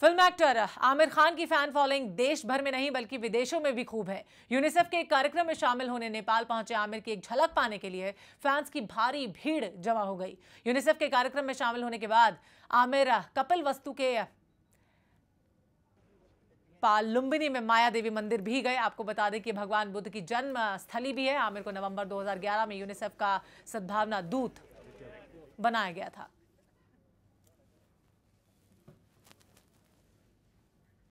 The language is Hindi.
फिल्म एक्टर आमिर खान की फैन फॉलोइंग देश भर में नहीं बल्कि विदेशों में भी खूब है यूनिसेफ के एक कार्यक्रम में शामिल होने नेपाल पहुंचे आमिर की एक झलक पाने के लिए फैंस की भारी भीड़ जमा हो गई यूनिसेफ के कार्यक्रम में शामिल होने के बाद आमिर कपिल वस्तु के पाल लुम्बिनी में माया देवी मंदिर भी गए आपको बता दें कि भगवान बुद्ध की जन्म स्थली भी है आमिर को नवंबर 2011 में यूनिसेफ का सद्भावना दूत बनाया गया था